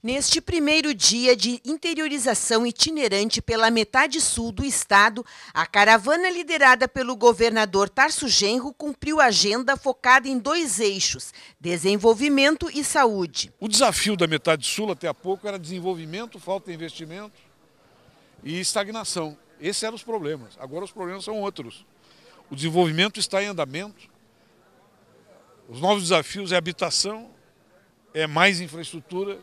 Neste primeiro dia de interiorização itinerante pela metade sul do estado, a caravana liderada pelo governador Tarso Genro cumpriu a agenda focada em dois eixos: desenvolvimento e saúde. O desafio da metade sul até há pouco era desenvolvimento, falta de investimento e estagnação. Esses eram os problemas. Agora os problemas são outros. O desenvolvimento está em andamento. Os novos desafios é habitação, é mais infraestrutura,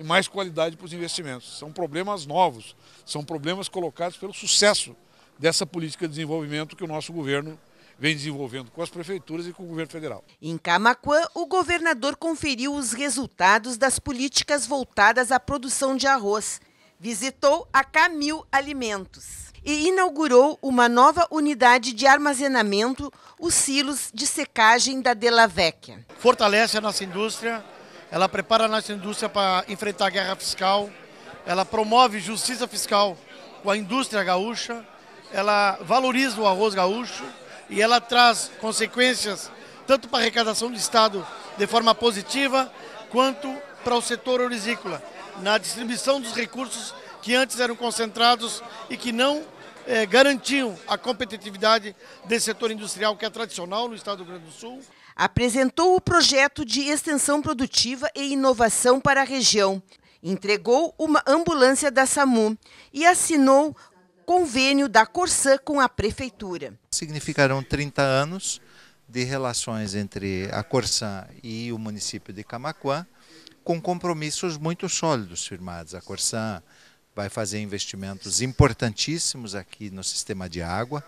e mais qualidade para os investimentos. São problemas novos, são problemas colocados pelo sucesso dessa política de desenvolvimento que o nosso governo vem desenvolvendo com as prefeituras e com o governo federal. Em Camacuã, o governador conferiu os resultados das políticas voltadas à produção de arroz. Visitou a Camil Alimentos e inaugurou uma nova unidade de armazenamento, os silos de secagem da Delavecchia. Fortalece a nossa indústria, ela prepara a nossa indústria para enfrentar a guerra fiscal, ela promove justiça fiscal com a indústria gaúcha, ela valoriza o arroz gaúcho e ela traz consequências tanto para a arrecadação do Estado de forma positiva, quanto para o setor orizícola, na distribuição dos recursos que antes eram concentrados e que não eh, garantiam a competitividade desse setor industrial que é tradicional no Estado do Rio Grande do Sul apresentou o projeto de extensão produtiva e inovação para a região, entregou uma ambulância da SAMU e assinou convênio da Corsã com a Prefeitura. Significarão 30 anos de relações entre a Corsã e o município de Camaquã, com compromissos muito sólidos firmados. A Corsã vai fazer investimentos importantíssimos aqui no sistema de água.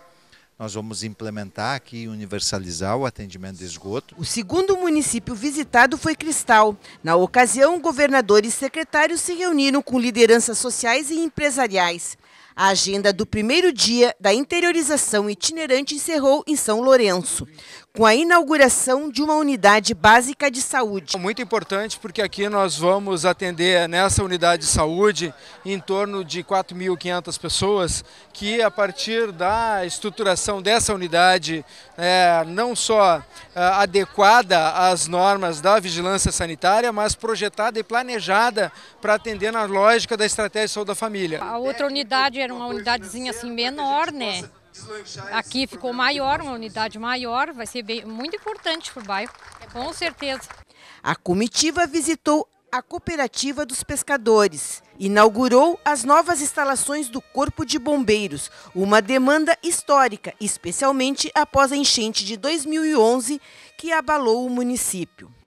Nós vamos implementar aqui e universalizar o atendimento de esgoto. O segundo município visitado foi Cristal. Na ocasião, governadores e secretários se reuniram com lideranças sociais e empresariais. A agenda do primeiro dia da interiorização itinerante encerrou em São Lourenço, com a inauguração de uma unidade básica de saúde. Muito importante porque aqui nós vamos atender nessa unidade de saúde em torno de 4.500 pessoas que a partir da estruturação dessa unidade, é, não só é, adequada às normas da vigilância sanitária, mas projetada e planejada para atender na lógica da estratégia de saúde da família. A outra unidade era uma unidadezinha assim é menor, né? Aqui ficou maior, uma unidade maior, vai ser bem, muito importante para o bairro, é com certeza. A comitiva visitou a Cooperativa dos Pescadores. Inaugurou as novas instalações do Corpo de Bombeiros, uma demanda histórica, especialmente após a enchente de 2011 que abalou o município.